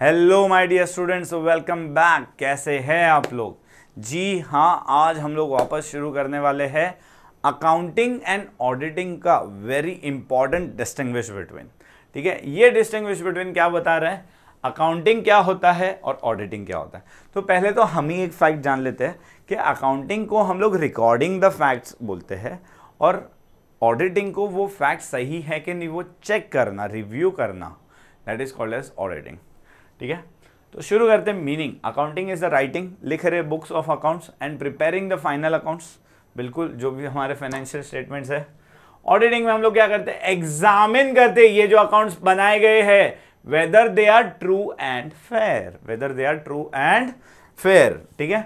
hello my dear students welcome back कैसे हैं आप लोग जी हाँ आज हम लोग वापस शुरू करने वाले हैं अकाउंटिंग एंड ऑडिटिंग का वेरी इंपॉर्टेंट डिस्टिंग्विश बिटवीन ठीक है ये डिस्टिंग्विश बिटवीन क्या बता रहे हैं अकाउंटिंग क्या होता है और ऑडिटिंग क्या होता है तो पहले तो हम ही एक फैक्ट जान लेते हैं कि अकाउंटिंग को हम लोग रिकॉर्डिंग द फैक्ट्स बोलते हैं और ऑडिटिंग को वो फैक्ट सही है कि नहीं वो चेक करना रिव्यू करना that is called as auditing ठीक है तो शुरू करते हैं meaning accounting is the writing लिख रहे books of accounts and preparing the final accounts बिल्कुल जो भी हमारे फाइनेंशियल स्टेटमेंट्स है ऑडिटिंग में हम लोग क्या करते हैं एग्जामिन करते हैं ये जो अकाउंट्स बनाए गए हैं whether they are true and fair whether they are true and fair ठीक है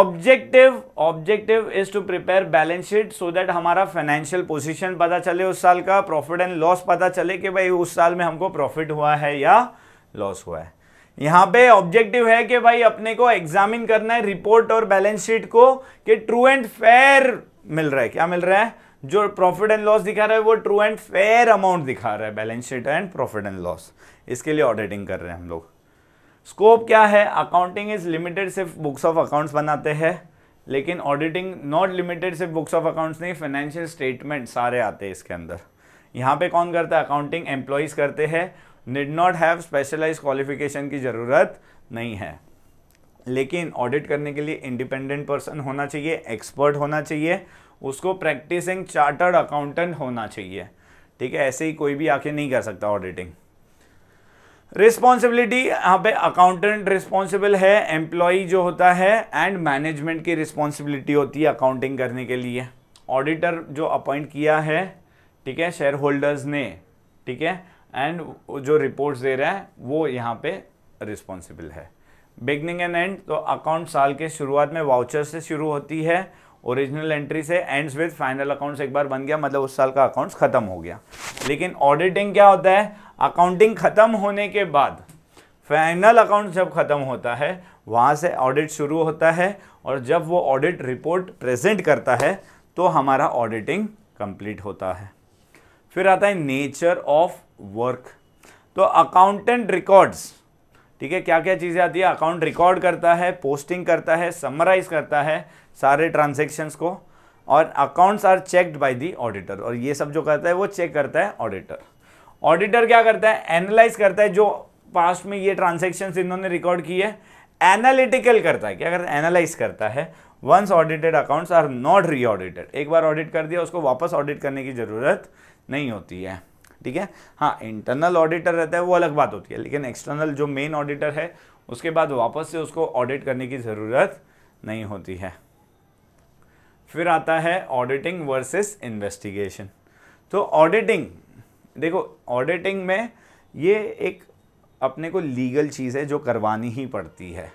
objective objective is to prepare balance sheet so that हमारा फाइनेंशियल पोजिशन पता चले उस साल का प्रॉफिट एंड लॉस पता चले कि भाई उस साल में हमको प्रॉफिट हुआ है या लॉस हुआ है यहाँ पे ऑब्जेक्टिव है कि भाई अपने को एग्जामिन करना है रिपोर्ट और बैलेंस शीट को कि ट्रू एंड फेयर मिल रहा है क्या मिल रहा है जो प्रॉफिट एंड लॉस दिखा रहा है वो ट्रू एंड फेयर अमाउंट दिखा रहा है balance sheet and profit and loss इसके लिए ऑडिटिंग कर रहे हैं हम लोग स्कोप क्या है अकाउंटिंग इज लिमिटेड सिर्फ बुक्स ऑफ अकाउंट्स बनाते हैं लेकिन ऑडिटिंग नॉट लिमिटेड सिर्फ बुक्स ऑफ अकाउंट्स नहीं फाइनेंशियल स्टेटमेंट सारे आते हैं इसके अंदर यहाँ पे कौन करता है अकाउंटिंग एम्प्लॉयज़ करते हैं need not have specialise qualification की ज़रूरत नहीं है लेकिन ऑडिट करने के लिए इंडिपेंडेंट पर्सन होना चाहिए एक्सपर्ट होना चाहिए उसको प्रैक्टिसिंग चार्टर्ड अकाउंटेंट होना चाहिए ठीक है ऐसे ही कोई भी आके नहीं कर सकता ऑडिटिंग रिस्पॉन्सिबिलिटी यहाँ पे अकाउंटेंट रिस्पॉन्सिबल है एम्प्लॉई जो होता है एंड मैनेजमेंट की रिस्पॉन्सिबिलिटी होती है अकाउंटिंग करने के लिए ऑडिटर जो अपॉइंट किया है ठीक है शेयर होल्डर्स ने ठीक है एंड जो रिपोर्ट्स दे रहे हैं वो यहाँ पे रिस्पॉन्सिबल है बिगनिंग एंड एंड तो अकाउंट साल के शुरुआत में वाउचर से शुरू होती है ओरिजिनल एंट्री से एंड्स विद फाइनल अकाउंट्स एक बार बन गया मतलब उस साल का अकाउंट्स खत्म हो गया लेकिन ऑडिटिंग क्या होता है अकाउंटिंग खत्म होने के बाद फाइनल अकाउंट जब खत्म होता है वहाँ से ऑडिट शुरू होता है और जब वो ऑडिट रिपोर्ट प्रेजेंट करता है तो हमारा ऑडिटिंग कंप्लीट होता है फिर आता है नेचर ऑफ वर्क तो अकाउंटेंट रिकॉर्ड्स ठीक है क्या क्या चीज़ें आती है अकाउंट रिकॉर्ड करता है पोस्टिंग करता है समराइज करता है सारे ट्रांजेक्शन्स को और accounts are checked by the auditor और ये सब जो करता है वो चेक करता है ऑडिटर ऑडिटर क्या करता है एनालाइज करता है जो पास्ट में ये ट्रांजेक्शन इन्होंने रिकॉर्ड की है एनालिटिकल करता है क्या करता है एनालाइज करता है once audited accounts are not re audited एक बार ऑडिट कर दिया उसको वापस ऑडिट करने की ज़रूरत नहीं होती है ठीक है हाँ इंटरनल ऑडिटर रहता है वो अलग बात होती है लेकिन एक्सटर्नल जो मेन ऑडिटर है उसके बाद वापस से उसको ऑडिट करने की ज़रूरत नहीं होती है फिर आता है ऑडिटिंग वर्सेस इन्वेस्टिगेशन तो ऑडिटिंग देखो ऑडिटिंग में ये एक अपने को लीगल चीज़ है जो करवानी ही पड़ती है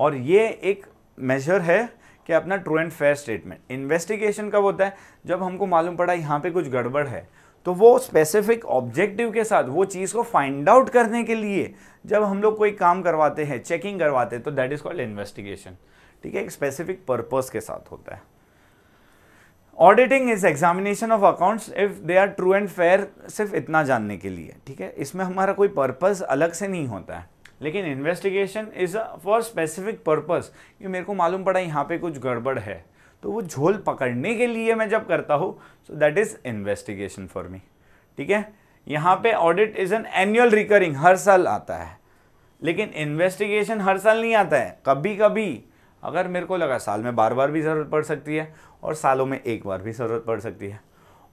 और ये एक मेजर है कि अपना true and fair statement investigation कब होता है जब हमको मालूम पड़ा यहाँ पे कुछ गड़बड़ है तो वो स्पेसिफिक ऑब्जेक्टिव के साथ वो चीज़ को फाइंड आउट करने के लिए जब हम लोग कोई काम करवाते हैं चेकिंग करवाते हैं तो दैट इज़ कॉल्ड इन्वेस्टिगेशन ठीक है एक स्पेसिफिक पर्पज़ के साथ होता है auditing is examination of accounts if they are true and fair सिर्फ इतना जानने के लिए ठीक है इसमें हमारा कोई पर्पज़ अलग से नहीं होता है लेकिन investigation is for specific purpose कि मेरे को मालूम पड़ा यहाँ पे कुछ गड़बड़ है तो वो झोल पकड़ने के लिए मैं जब करता हूँ so that is investigation for me ठीक है यहाँ पे audit is an annual recurring हर साल आता है लेकिन इन्वेस्टिगेशन हर साल नहीं आता है कभी कभी अगर मेरे को लगा साल में बार बार भी ज़रूरत पड़ सकती है और सालों में एक बार भी ज़रूरत पड़ सकती है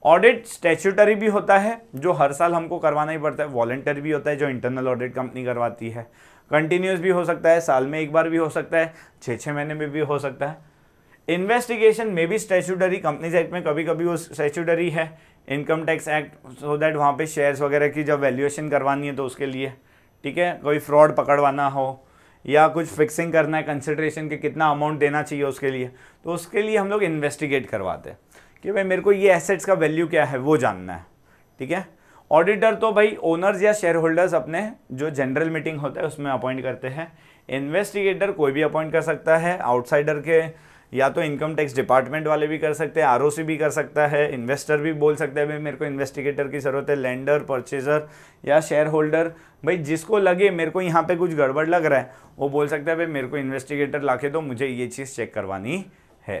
ऑडिट स्टेचुटरी भी होता है जो हर साल हमको करवाना ही पड़ता है वॉलेंटरी भी होता है जो इंटरनल ऑडिट कंपनी करवाती है कंटिन्यूस भी हो सकता है साल में एक बार भी हो सकता है छः छः महीने में भी हो सकता है इन्वेस्टिगेशन में भी स्टैचूटरी कंपनीज एक्ट में कभी कभी वो स्टैचूटरी है income tax act so that वहाँ पे शेयर्स वगैरह की जब वैल्यूएशन करवानी है तो उसके लिए ठीक है कोई फ्रॉड पकड़वाना हो या कुछ फिक्सिंग करना है कंसिड्रेशन के कितना अमाउंट देना चाहिए उसके लिए तो उसके लिए हम लोग इन्वेस्टिगेट करवाते हैं कि भाई मेरे को ये एसेट्स का वैल्यू क्या है वो जानना है ठीक है ऑडिटर तो भाई ओनर्स या शेयर होल्डर्स अपने जो जनरल मीटिंग होता है उसमें अपॉइंट करते हैं इन्वेस्टिगेटर कोई भी अपॉइंट कर सकता है आउटसाइडर के या तो इनकम टैक्स डिपार्टमेंट वाले भी कर सकते हैं आरओसी भी कर सकता है इन्वेस्टर भी बोल सकते हैं भाई मेरे को इन्वेस्टिगेटर की ज़रूरत है लैंडर परचेजर या शेयर होल्डर भाई जिसको लगे मेरे को यहाँ पे कुछ गड़बड़ लग रहा है वो बोल सकता है भाई मेरे को इन्वेस्टिगेटर ला के दो मुझे ये चीज़ चेक करवानी है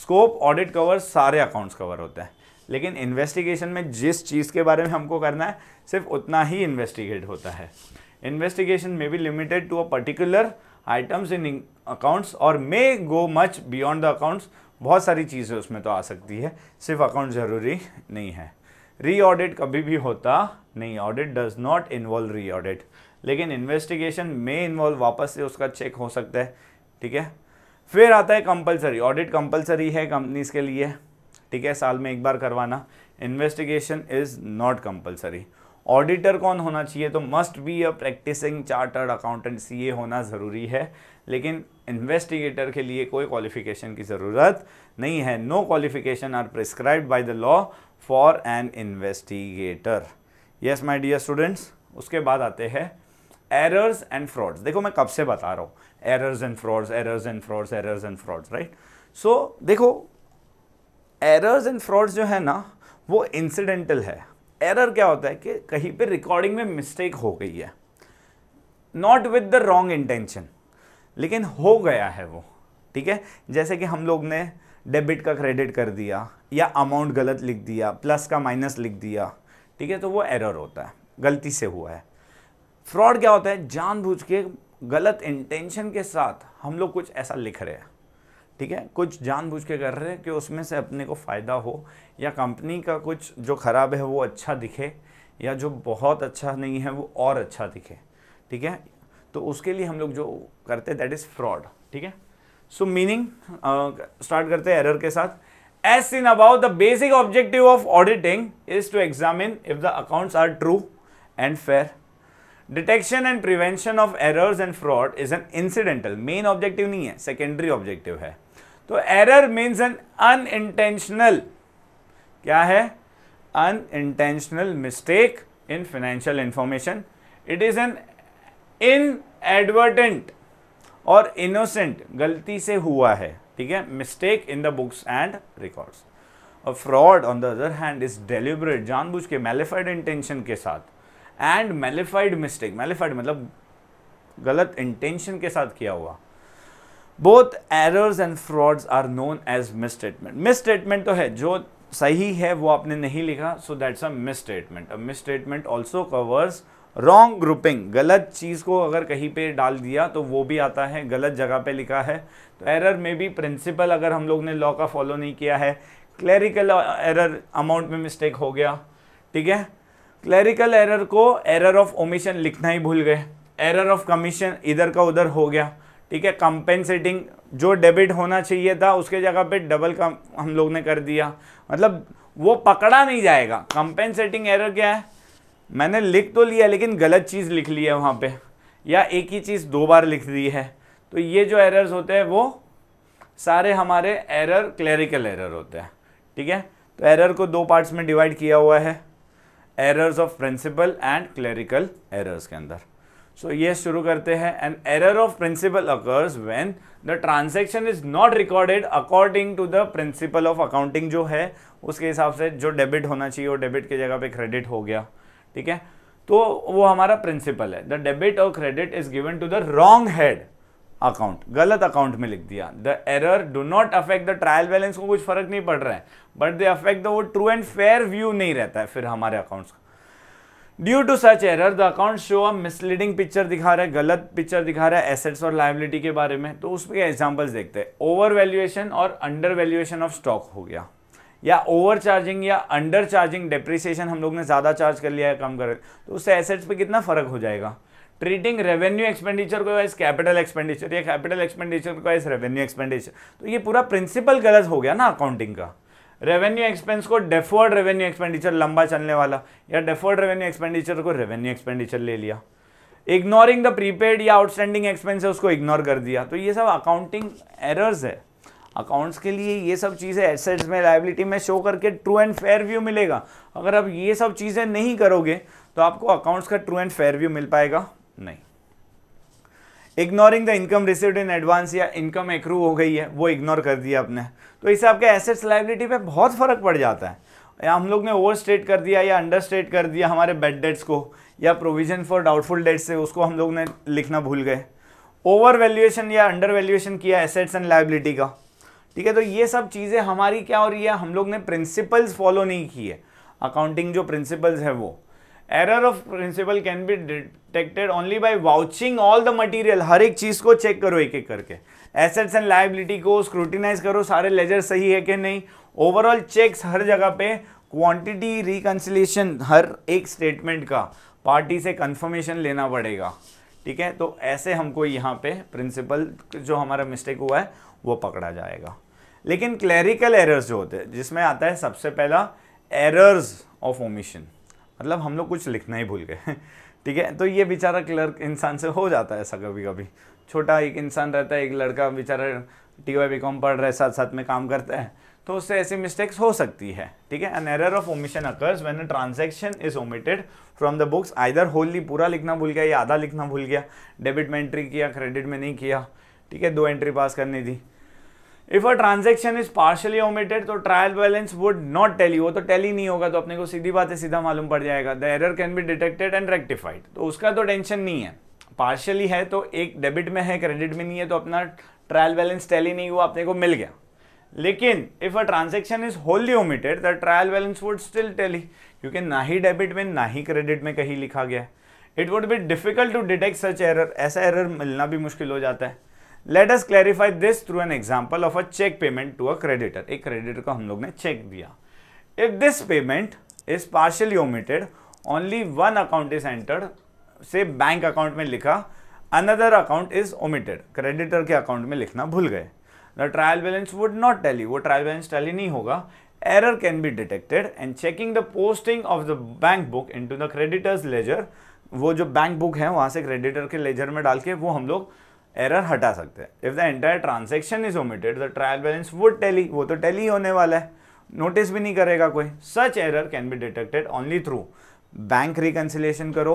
स्कोप ऑडिट कवर सारे अकाउंट्स कवर होते हैं लेकिन इन्वेस्टिगेशन में जिस चीज़ के बारे में हमको करना है सिर्फ उतना ही इन्वेस्टिगेट होता है इन्वेस्टिगेशन में भी limited to a particular items in accounts और may go much beyond the accounts बहुत सारी चीज़ें उसमें तो आ सकती है सिर्फ अकाउंट ज़रूरी नहीं है री ऑडिट कभी भी होता नहीं audit does not involve re audit लेकिन इन्वेस्टिगेशन में इन्वॉल्व वापस से उसका चेक हो सकता है ठीक है फिर आता है कंपलसरी ऑडिट कंपलसरी है कंपनीज के लिए ठीक है साल में एक बार करवाना investigation is not compulsory auditor कौन होना चाहिए तो must be a practising chartered accountant CA होना ज़रूरी है लेकिन इन्वेस्टिगेटर के लिए कोई क्वालिफिकेशन की ज़रूरत नहीं है no qualification are prescribe by the law for an investigator yes my dear students उसके बाद आते हैं एरर्स एंड फ्रॉड्स देखो मैं कब से बता रहा हूँ errors and frauds, errors and frauds, errors and frauds, right so देखो एरर्स एंड फ्रॉड्स जो है ना वो इंसिडेंटल है एरर क्या होता है कि कहीं पे रिकॉर्डिंग में मिस्टेक हो गई है not with the wrong intention लेकिन हो गया है वो ठीक है जैसे कि हम लोग ने डेबिट का क्रेडिट कर दिया या अमाउंट गलत लिख दिया प्लस का माइनस लिख दिया ठीक है तो वो एरर होता है गलती से हुआ है फ्रॉड क्या होता है जानबूझ के गलत इंटेंशन के साथ हम लोग कुछ ऐसा लिख रहे हैं ठीक है कुछ जानबूझ के कर रहे हैं कि उसमें से अपने को फ़ायदा हो या कंपनी का कुछ जो ख़राब है वो अच्छा दिखे या जो बहुत अच्छा नहीं है वो और अच्छा दिखे ठीक है तो उसके लिए हम लोग जो करते हैं दैट इज़ फ्रॉड ठीक है सो मीनिंग स्टार्ट करते हैं एरर के साथ as seen about the basic objective of auditing is to examine if the accounts are true and fair detection and prevention of errors and fraud is an incidental main objective नहीं है secondary objective है तो error means N unintentional क्या है unintentional mistake in financial information it is an inadvertent और innocent गलती से हुआ है ठीक है mistake in the books and records और fraud on the other hand is deliberate जानबूझ के मेलिफाइड इंटेंशन के साथ एंड मेलिफाइड मिस्टेक मेलिफाइड मतलब गलत इंटेंशन के साथ किया हुआ both errors and frauds are known as misstatement misstatement तो है जो सही है वो आपने नहीं लिखा so that's a misstatement a misstatement also covers wrong grouping गलत चीज़ को अगर कहीं पे डाल दिया तो वो भी आता है गलत जगह पे लिखा है तो एरर में भी प्रिंसिपल अगर हम लोग ने लॉ का फॉलो नहीं किया है क्लैरिकल एरर अमाउंट में मिस्टेक हो गया ठीक है क्लेरिकल एरर को एरर ऑफ ओमिशन लिखना ही भूल गए एरर ऑफ कमीशन इधर का उधर हो गया ठीक है कंपेंसेटिंग जो डेबिट होना चाहिए था उसके जगह पे डबल कम हम लोग ने कर दिया मतलब वो पकड़ा नहीं जाएगा कंपेंसेटिंग एरर क्या है मैंने लिख तो लिया लेकिन गलत चीज़ लिख ली है वहाँ पे या एक ही चीज़ दो बार लिख दी है तो ये जो एरर्स होते हैं वो सारे हमारे एरर क्लैरिकल एरर होते हैं ठीक है तो एरर को दो पार्ट्स में डिवाइड किया हुआ है errors of principle and clerical errors के अंदर सो so, ये शुरू करते हैं an error of principle occurs when the transaction is not recorded according to the principle of accounting जो है उसके हिसाब से जो डेबिट होना चाहिए वो डेबिट की जगह पे क्रेडिट हो गया ठीक है तो वो हमारा प्रिंसिपल है द डेबिट और credit is given to the wrong head account गलत अकाउंट में लिख दिया the error do not affect the trial balance को कुछ फर्क नहीं पड़ रहा है बट दे अफेक्ट द वो ट्रू एंड फेयर व्यू नहीं रहता है फिर हमारे अकाउंट्स का due to such error the account show a misleading picture दिखा रहा है गलत पिक्चर दिखा रहा है एसेट्स और लाइबिलिटी के बारे में तो उसमें एग्जाम्पल्स देखते हैं ओवर वैल्यूएशन और अंडर वैल्यूएशन ऑफ स्टॉक हो गया या ओवर चार्जिंग या अंडर चार्जिंग डिप्रिसिएशन हम लोग ने ज़्यादा चार्ज कर लिया है कम कर तो उससे एसेट्स पे कितना फ़र्क हो जाएगा ट्रीटिंग रेवेन्यू एक्सपेंडिचर को एज कैपिटल एक्सपेंडिचर या कैपिटल एक्सपेंडिचर को एज रेवेन्यू एक्सपेंडिचर तो ये पूरा प्रिंसिपल गलत हो गया ना अकाउंटिंग का रेवेन्यू एक्सपेंस को डेफोर्ड रेवेन्यू एक्सपेंडिचर लंबा चलने वाला या डेफोर्ड रेवेन्यू एक्सपेंडिचर को रेवेन्यू एक्सपेंडिचर ले लिया इग्नोरिंग द प्रीपेड या आउटस्टैंडिंग एक्सपेंस है उसको इग्नोर कर दिया तो ये सब अकाउंटिंग एरर्स है अकाउंट्स के लिए ये सब चीज़ें एसेट्स में लाइबिलिटी में शो करके ट्रू एंड फेयर व्यू मिलेगा अगर आप ये सब चीज़ें नहीं करोगे तो आपको अकाउंट्स का ट्रू एंड फेयर व्यू मिल पाएगा नहीं ignoring the income receive in advance या इनकम एक्रू हो गई है वो इग्नोर कर दिया आपने तो इससे आपके एसेट्स लाइबिलिटी पे बहुत फ़र्क पड़ जाता है या हम लोग ने ओवर स्टेट कर दिया या अंडर स्टेट कर दिया हमारे बेड डेट्स को या प्रोविजन फॉर डाउटफुल डेट्स से उसको हम लोग ने लिखना भूल गए ओवर वैल्यूएशन या अंडर वैल्यूएशन किया एसेट्स एंड लाइबिलिटी का ठीक है तो ये सब चीज़ें हमारी क्या हो रही है हम लोग ने प्रिंसिपल्स फॉलो नहीं की है अकाउंटिंग जो प्रिंसिपल्स है वो error of principle can be detected only by vouching all the material हर एक चीज़ को चेक करो एक एक करके एसेट्स एंड लाइबिलिटी को स्क्रूटिनाइज करो सारे लेजर सही है कि नहीं ओवरऑल चेक्स हर जगह पे क्वांटिटी रिकन्सिलेशन हर एक स्टेटमेंट का पार्टी से कंफर्मेशन लेना पड़ेगा ठीक है तो ऐसे हमको यहाँ पे प्रिंसिपल जो हमारा मिस्टेक हुआ है वो पकड़ा जाएगा लेकिन क्लैरिकल एरर्स जो होते हैं जिसमें आता है सबसे पहला एरर्स ऑफ ओमिशन मतलब हम लोग कुछ लिखना ही भूल गए ठीक है तो ये बेचारा क्लर्क इंसान से हो जाता है ऐसा कभी कभी छोटा एक इंसान रहता है एक लड़का बेचारा टी वाई बी कॉम पढ़ रहा है साथ साथ में काम करता है तो उससे ऐसी मिस्टेक्स हो सकती है ठीक है an error of omission occurs when a transaction is omitted from the books either wholly पूरा लिखना भूल गया या आधा लिखना भूल गया डेबिट में एंट्री किया क्रेडिट में नहीं किया ठीक है दो एंट्री पास करनी थी if a transaction is partially omitted तो trial balance would not tally वो तो टेली नहीं होगा तो अपने को सीधी बात है सीधा मालूम पड़ जाएगा the error can be detected and rectified तो उसका तो टेंशन नहीं है पार्शली है तो एक डेबिट में है क्रेडिट में नहीं है तो अपना ट्रायल बैलेंस टेली नहीं हुआ अपने को मिल गया लेकिन if a transaction is wholly omitted the trial balance would still tally क्योंकि ना ही डेबिट में ना ही क्रेडिट में कहीं लिखा गया it would be difficult to detect such error ऐसा एरर मिलना भी मुश्किल हो जाता है let us clarify this through an example of a cheque payment to a creditor एक क्रेडिटर को हम लोग ने चेक दिया if this payment is partially omitted only one account is entered से बैंक अकाउंट में लिखा another account is omitted creditor के अकाउंट में लिखना भूल गए the trial balance would not tally वो ट्रायल बैलेंस टैली नहीं होगा error can be detected and checking the posting of the bank book into the creditors ledger वो जो बैंक बुक है वहाँ से क्रेडिटर के लेजर में डाल के वो हम लोग एरर हटा सकते हैं if the entire transaction is omitted the trial balance would tally वो तो टेली होने वाला है नोटिस भी नहीं करेगा कोई such error can be detected only through bank reconciliation करो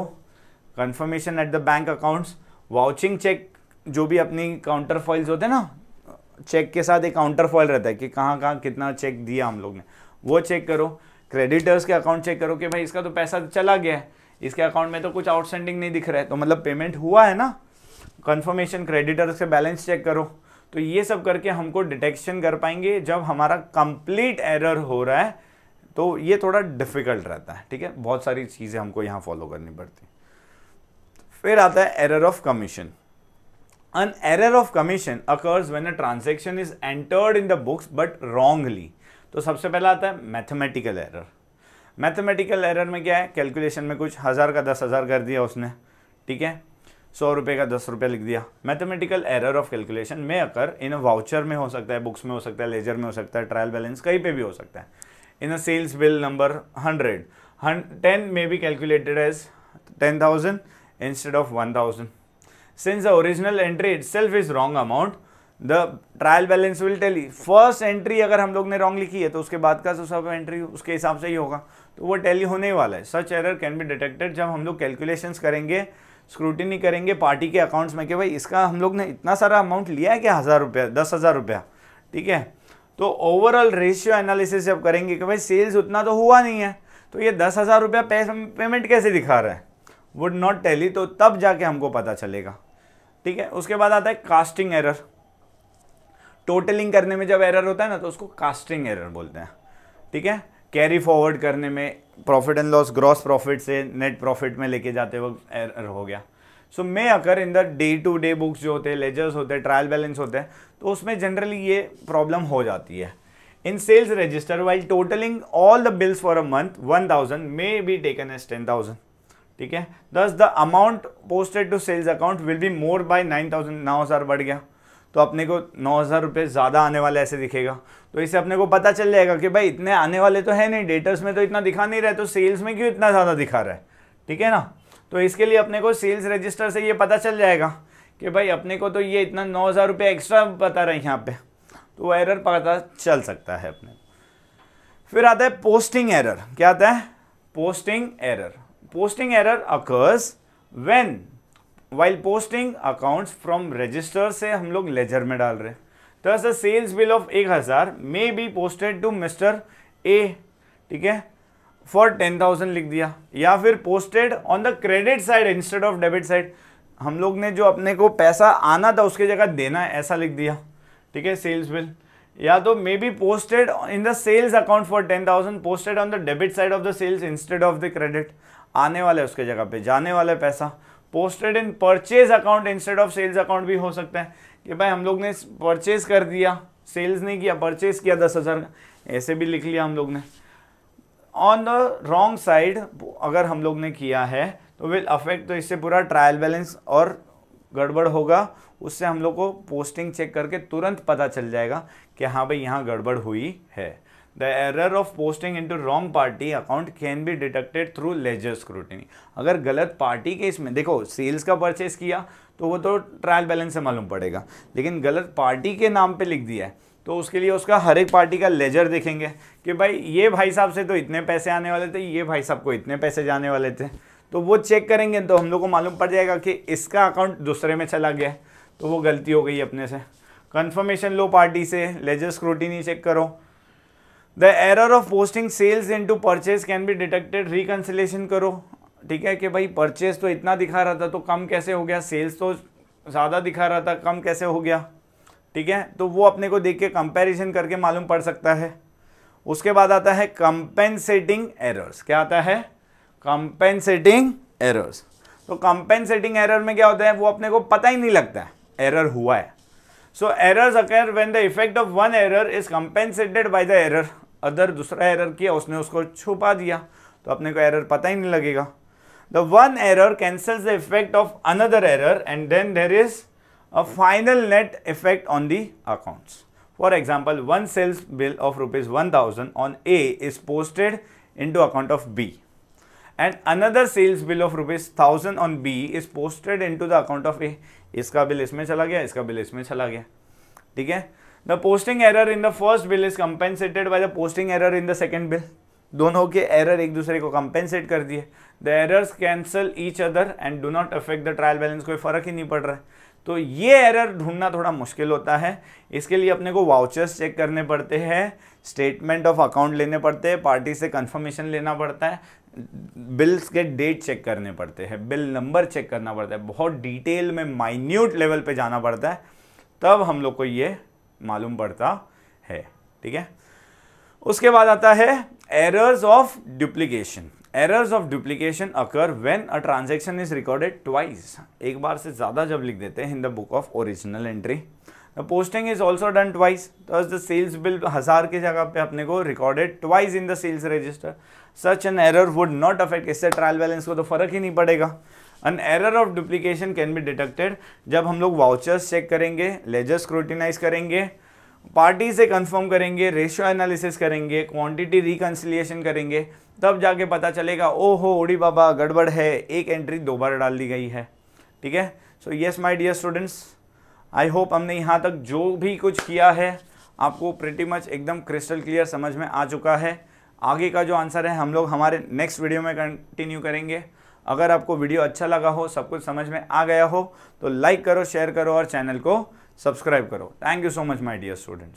confirmation at the bank accounts vouching check जो भी अपनी काउंटर फॉइल्स होते हैं ना चेक के साथ एक काउंटर फॉइल रहता है कि कहाँ कहाँ कितना चेक दिया हम लोग ने वो चेक करो क्रेडिटर्स के अकाउंट चेक करो कि भाई इसका तो पैसा चला गया है इसके अकाउंट में तो कुछ आउटस्टैंडिंग नहीं दिख रहा है तो मतलब पेमेंट हुआ है ना कन्फर्मेशन क्रेडिटर से बैलेंस चेक करो तो ये सब करके हमको डिटेक्शन कर पाएंगे जब हमारा कंप्लीट एरर हो रहा है तो ये थोड़ा डिफ़िकल्ट रहता है ठीक है बहुत सारी चीज़ें हमको यहाँ फॉलो करनी पड़ती फिर आता है error of commission an error of commission occurs when a transaction is entered in the books but wrongly तो सबसे पहला आता है मैथमेटिकल एरर मैथमेटिकल एरर में क्या है कैलकुलेशन में कुछ हज़ार का दस हज़ार कर दिया उसने ठीक है सौ रुपये का दस रुपये लिख दिया मैथमेटिकल एरर ऑफ कैलकुलेशन में अकर इन वाउचर में हो सकता है बुक्स में हो सकता है लेजर में हो सकता है ट्रायल बैलेंस कहीं पे भी हो सकता है in a sales bill number hundred ten may be calculated as ten thousand instead of one thousand the original entry itself is wrong amount the trial balance will tell you first entry अगर हम लोग ने wrong लिखी है तो उसके बाद का जो तो सब एंट्री उसके हिसाब से ही होगा तो वो टेली होने वाला है such error can be detected जब हम लोग कैलकुलेशन करेंगे स्क्रूटिनी करेंगे पार्टी के अकाउंट्स में कि भाई इसका हम लोग ने इतना सारा अमाउंट लिया है कि हज़ार रुपया दस हज़ार रुपया ठीक है तो ओवरऑल रेशियो एनालिसिस जब करेंगे कि भाई सेल्स उतना तो हुआ नहीं है तो ये दस हज़ार रुपया पेमेंट कैसे दिखा रहा है वुड नॉट टेली तो तब जाके हमको पता चलेगा ठीक है उसके बाद आता है कास्टिंग एरर टोटलिंग करने में जब एरर होता है ना तो उसको कास्टिंग एरर बोलते हैं ठीक है कैरी फॉरवर्ड करने में profit and loss gross profit से नेट प्रॉफिट में लेके जाते वक्त एरर हो गया सो मे अगर in the day to day books जो होते हैं लेजर्स होते हैं ट्रायल बैलेंस होते हैं तो उसमें जनरली ये प्रॉब्लम हो जाती है in sales register while totalling all the bills for a month one thousand may be taken as ten thousand ठीक है दस the amount posted to sales account will be more by nine thousand नौ हज़ार बढ़ गया तो अपने को नौ हज़ार रुपये ज़्यादा आने वाला ऐसे दिखेगा तो इससे अपने को पता चल जाएगा कि भाई इतने आने वाले तो है नहीं डेटर्स में तो इतना दिखा नहीं रहा तो सेल्स में क्यों इतना ज़्यादा दिखा रहा है ठीक है ना तो इसके लिए अपने को सेल्स रजिस्टर से ये पता चल जाएगा कि भाई अपने को तो ये इतना नौ हज़ार रुपये एक्स्ट्रा बता रहे हैं यहाँ पे तो एरर पता चल सकता है अपने फिर आता है पोस्टिंग एरर क्या आता है posting error posting error occurs when while posting accounts from register से हम लोग लेजर में डाल रहे हैं दस द सेल्स बिल ऑफ एक हज़ार may be posted to mister A ठीक है फॉर टेन थाउजेंड लिख दिया या फिर posted on the credit side instead of debit side हम लोग ने जो अपने को पैसा आना था उसकी जगह देना है ऐसा लिख दिया ठीक है सेल्स बिल या तो may be posted in the sales account for ten thousand posted on the debit side of the sales instead of the credit आने वाला है उसके जगह पे जाने वाला है पैसा posted in purchase account instead of sales account भी हो सकता है कि भाई हम लोग ने परचेज कर दिया सेल्स नहीं किया परचेज किया दस हज़ार का ऐसे भी लिख लिया हम लोग ने ऑन द रॉन्ग साइड अगर हम लोग ने किया है तो विल अफेक्ट तो इससे पूरा ट्रायल बैलेंस और गड़बड़ होगा उससे हम लोग को पोस्टिंग चेक करके तुरंत पता चल जाएगा कि हाँ भाई यहाँ गड़बड़ हुई है the error of posting to wrong party account can be detected through ledger scrutiny अगर गलत पार्टी के इसमें देखो सेल्स का परचेस किया तो वो तो ट्रायल बैलेंस से मालूम पड़ेगा लेकिन गलत पार्टी के नाम पे लिख दिया है तो उसके लिए उसका हर एक पार्टी का लेजर देखेंगे कि भाई ये भाई साहब से तो इतने पैसे आने वाले थे ये भाई साहब को इतने पैसे जाने वाले थे तो वो चेक करेंगे तो हम लोग को मालूम पड़ जाएगा कि इसका अकाउंट दूसरे में चला गया तो वो गलती हो गई अपने से कन्फर्मेशन लो पार्टी से लेजर स्क्रूटिनी चेक करो the error of posting sales into purchase can be detected reconciliation करो ठीक है कि भाई परचेज तो इतना दिखा रहा था तो कम कैसे हो गया सेल्स तो ज़्यादा दिखा रहा था कम कैसे हो गया ठीक है तो वो अपने को देख के कंपेरिजन करके मालूम पड़ सकता है उसके बाद आता है कंपेंसेटिंग एरर्स क्या आता है कंपेंसेटिंग एरर्स तो कंपेंसेटिंग एरर में क्या होता है वो अपने को पता ही नहीं लगता है एरर हुआ है so errors occur when the effect of one error is compensated by the error other दूसरा एरर किया उसने उसको छुपा दिया तो अपने को एरर पता ही नहीं लगेगा the one error cancel the effect of another error and then there is a final net effect on the accounts for example one sales bill of rupees one thousand on A is posted into account of B and another sales bill of rupees thousand on B is posted into the account of A इसका bill इसमें चला गया इसका bill इसमें चला गया ठीक है the posting error in the first bill is compensated by the posting error in the second bill दोनों के एरर एक दूसरे को कंपेंसेट कर दिए the errors cancel each other and do not affect the trial balance कोई फ़र्क ही नहीं पड़ रहा है तो ये एरर ढूंढना थोड़ा मुश्किल होता है इसके लिए अपने को वाउचर्स चेक करने पड़ते हैं स्टेटमेंट ऑफ अकाउंट लेने पड़ते हैं पार्टी से कंफर्मेशन लेना पड़ता है बिल्स के डेट चेक करने पड़ते हैं बिल नंबर चेक करना पड़ता है बहुत डिटेल में माइन्यूट लेवल पर जाना पड़ता है तब हम लोग को ये मालूम पड़ता है ठीक है उसके बाद आता है errors of duplication errors of duplication occur when a transaction is recorded twice एक बार से ज़्यादा जब लिख देते हैं in the book of original entry the posting is also done twice the sales bill हज़ार की जगह पे अपने को recorded twice in the sales register such an error would not affect इससे ट्रायल बैलेंस को तो फर्क ही नहीं पड़ेगा an error of duplication can be detected जब हम लोग वाउचर्स चेक करेंगे लेजर स्क्रूटिनाइज करेंगे पार्टी से कंफर्म करेंगे रेशियो एनालिसिस करेंगे क्वांटिटी रिकन्सिलिएशन करेंगे तब जाके पता चलेगा ओ हो ओडी बाबा गड़बड़ है एक एंट्री दो बार डाल दी गई है ठीक है so yes my dear students I hope हमने यहाँ तक जो भी कुछ किया है आपको प्रिटी मच एकदम क्रिस्टल क्लियर समझ में आ चुका है आगे का जो आंसर है हम लोग हमारे नेक्स्ट वीडियो में कंटिन्यू करेंगे अगर आपको वीडियो अच्छा लगा हो सब कुछ समझ में आ गया हो तो लाइक करो शेयर करो और चैनल को सब्सक्राइब करो thank you so much my dear students